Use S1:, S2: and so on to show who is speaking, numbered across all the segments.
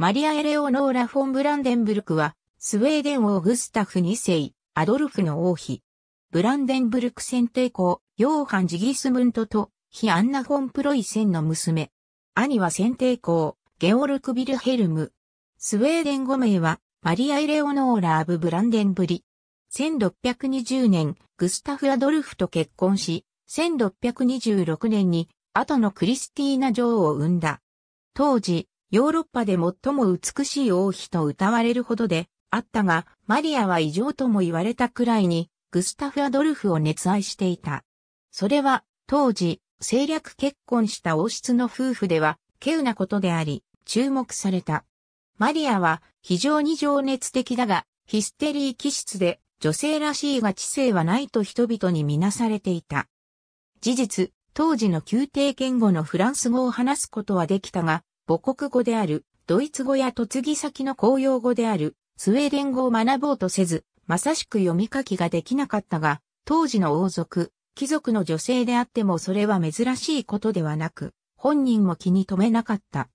S1: マリア・エレオノーラ・フォン・ブランデンブルクは、スウェーデン王グスタフ2世、アドルフの王妃。ブランデンブルク選帝公、ヨーハン・ジギスムントと、非アンナ・フォン・プロイセンの娘。兄は選帝公、ゲオルク・ビルヘルム。スウェーデン語名は、マリア・エレオノーラ・アブ・ブランデンブリ。1620年、グスタフ・アドルフと結婚し、1626年に、後のクリスティーナ女王を生んだ。当時、ヨーロッパで最も美しい王妃と歌われるほどであったが、マリアは異常とも言われたくらいに、グスタフ・アドルフを熱愛していた。それは、当時、政略結婚した王室の夫婦では、稀有なことであり、注目された。マリアは、非常に情熱的だが、ヒステリー気質で、女性らしいが知性はないと人々にみなされていた。事実、当時の宮廷言語のフランス語を話すことはできたが、母国語である、ドイツ語や嫁ぎ先の公用語である、スウェーデン語を学ぼうとせず、まさしく読み書きができなかったが、当時の王族、貴族の女性であってもそれは珍しいことではなく、本人も気に留めなかった。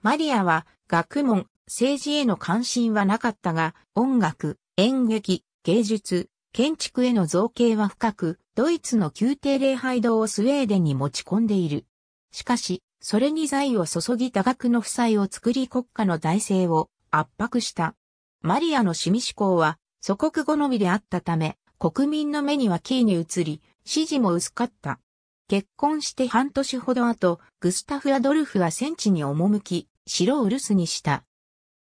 S1: マリアは、学問、政治への関心はなかったが、音楽、演劇、芸術、建築への造形は深く、ドイツの宮廷礼拝堂をスウェーデンに持ち込んでいる。しかし、それに財を注ぎ多額の負債を作り国家の財政を圧迫した。マリアの趣味思考は祖国好みであったため、国民の目にはキーに移り、支持も薄かった。結婚して半年ほど後、グスタフ・アドルフは戦地に赴き、城を留守にした。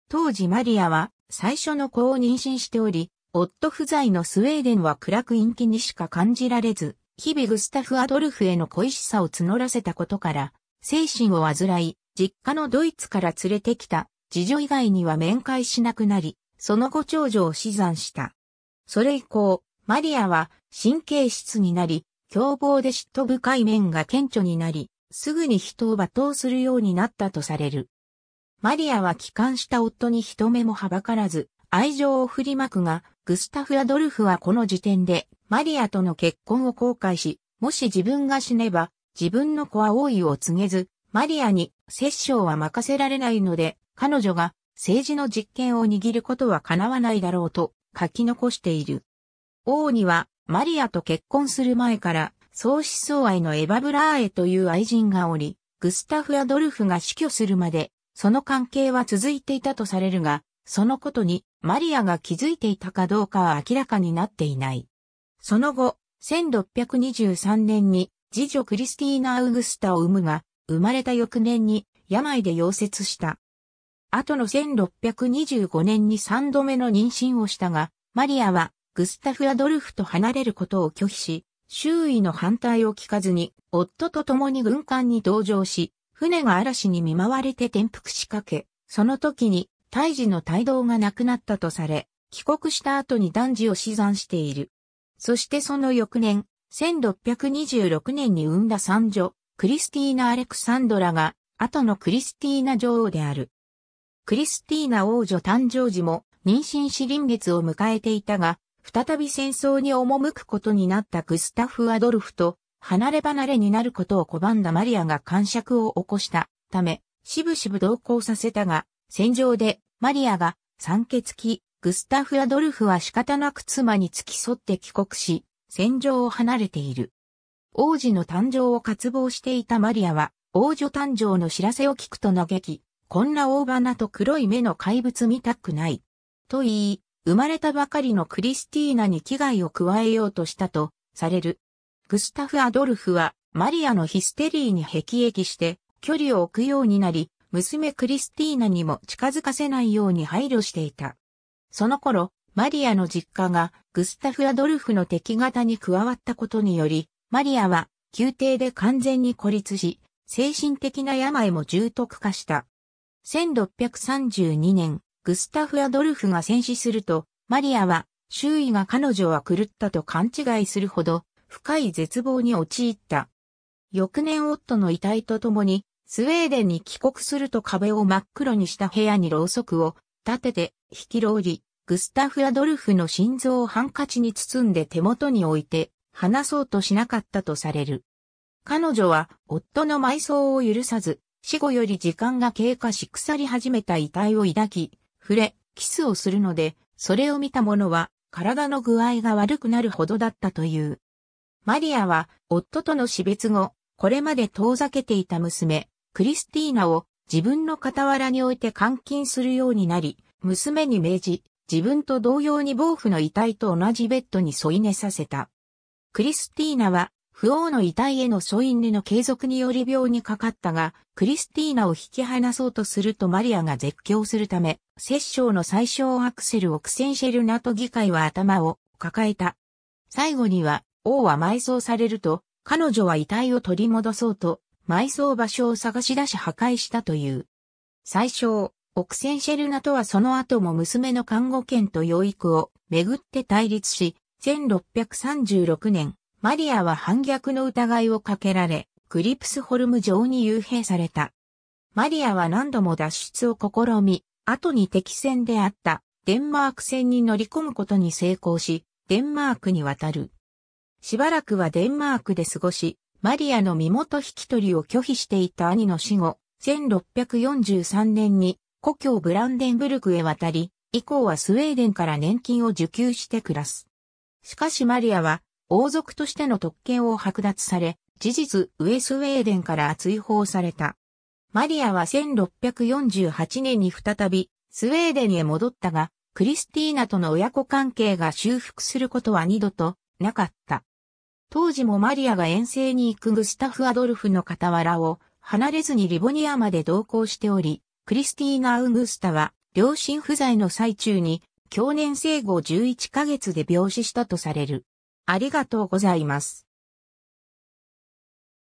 S1: 当時マリアは最初の子を妊娠しており、夫不在のスウェーデンは暗く陰気にしか感じられず、日々グスタフ・アドルフへの恋しさを募らせたことから、精神を患い、実家のドイツから連れてきた次女以外には面会しなくなり、その後長女を死産した。それ以降、マリアは神経質になり、凶暴で嫉妬深い面が顕著になり、すぐに人を罵倒するようになったとされる。マリアは帰還した夫に人目もはばからず、愛情を振りまくが、グスタフ・アドルフはこの時点で、マリアとの結婚を後悔し、もし自分が死ねば、自分の子は王位を告げず、マリアに摂政は任せられないので、彼女が政治の実権を握ることは叶わないだろうと書き残している。王にはマリアと結婚する前から創始相愛のエバブラーエという愛人がおり、グスタフ・アドルフが死去するまで、その関係は続いていたとされるが、そのことにマリアが気づいていたかどうかは明らかになっていない。その後、1623年に次女クリスティーナ・アウグスタを生むが、生まれた翌年に病で溶接した。後の1625年に3度目の妊娠をしたが、マリアはグスタフ・アドルフと離れることを拒否し、周囲の反対を聞かずに、夫と共に軍艦に同乗し、船が嵐に見舞われて転覆しかけ、その時に胎児の帯同がなくなったとされ、帰国した後に男児を死産している。そしてその翌年、1626年に生んだ三女、クリスティーナ・アレクサンドラが、後のクリスティーナ女王である。クリスティーナ王女誕生時も妊娠し臨月を迎えていたが、再び戦争に赴くことになったグスタフ・アドルフと離れ離れになることを拒んだマリアが感触を起こしたため、しぶしぶ同行させたが、戦場でマリアが酸欠期、グスタフ・アドルフは仕方なく妻に付き添って帰国し、戦場を離れている。王子の誕生を渇望していたマリアは、王女誕生の知らせを聞くと嘆き、こんな大花と黒い目の怪物見たくない。と言い、生まれたばかりのクリスティーナに危害を加えようとしたと、される。グスタフ・アドルフは、マリアのヒステリーに辟易して、距離を置くようになり、娘クリスティーナにも近づかせないように配慮していた。その頃、マリアの実家がグスタフ・アドルフの敵型に加わったことにより、マリアは宮廷で完全に孤立し、精神的な病も重篤化した。1632年、グスタフ・アドルフが戦死すると、マリアは周囲が彼女は狂ったと勘違いするほど深い絶望に陥った。翌年夫の遺体と共にスウェーデンに帰国すると壁を真っ黒にした部屋にろうそくを立てて引き浪り、グスタフ・アドルフの心臓をハンカチに包んで手元に置いて、話そうとしなかったとされる。彼女は夫の埋葬を許さず、死後より時間が経過し腐り始めた遺体を抱き、触れ、キスをするので、それを見た者は体の具合が悪くなるほどだったという。マリアは夫との死別後、これまで遠ざけていた娘、クリスティーナを自分の傍らに置いて監禁するようになり、娘に命じ、自分と同様に暴風の遺体と同じベッドに添い寝させた。クリスティーナは、不王の遺体への添い寝の継続により病にかかったが、クリスティーナを引き離そうとするとマリアが絶叫するため、摂政の最小アクセルをクセンシェルナと議会は頭を抱えた。最後には、王は埋葬されると、彼女は遺体を取り戻そうと、埋葬場所を探し出し破壊したという。最小、オクセンシェルナとはその後も娘の看護権と養育をめぐって対立し、1636年、マリアは反逆の疑いをかけられ、クリプスホルム城に幽閉された。マリアは何度も脱出を試み、後に敵戦であったデンマーク戦に乗り込むことに成功し、デンマークに渡る。しばらくはデンマークで過ごし、マリアの身元引き取りを拒否していた兄の死後、1643年に故郷ブランデンブルクへ渡り、以降はスウェーデンから年金を受給して暮らす。しかしマリアは、王族としての特権を剥奪され、事実、上スウェーデンから追放された。マリアは1648年に再び、スウェーデンへ戻ったが、クリスティーナとの親子関係が修復することは二度となかった。当時もマリアが遠征に行くグスタフ・アドルフの傍らを離れずにリボニアまで同行しており、クリスティーナ・アウグスタは、両親不在の最中に、去年生後11ヶ月で病死したとされる。ありがとうございます。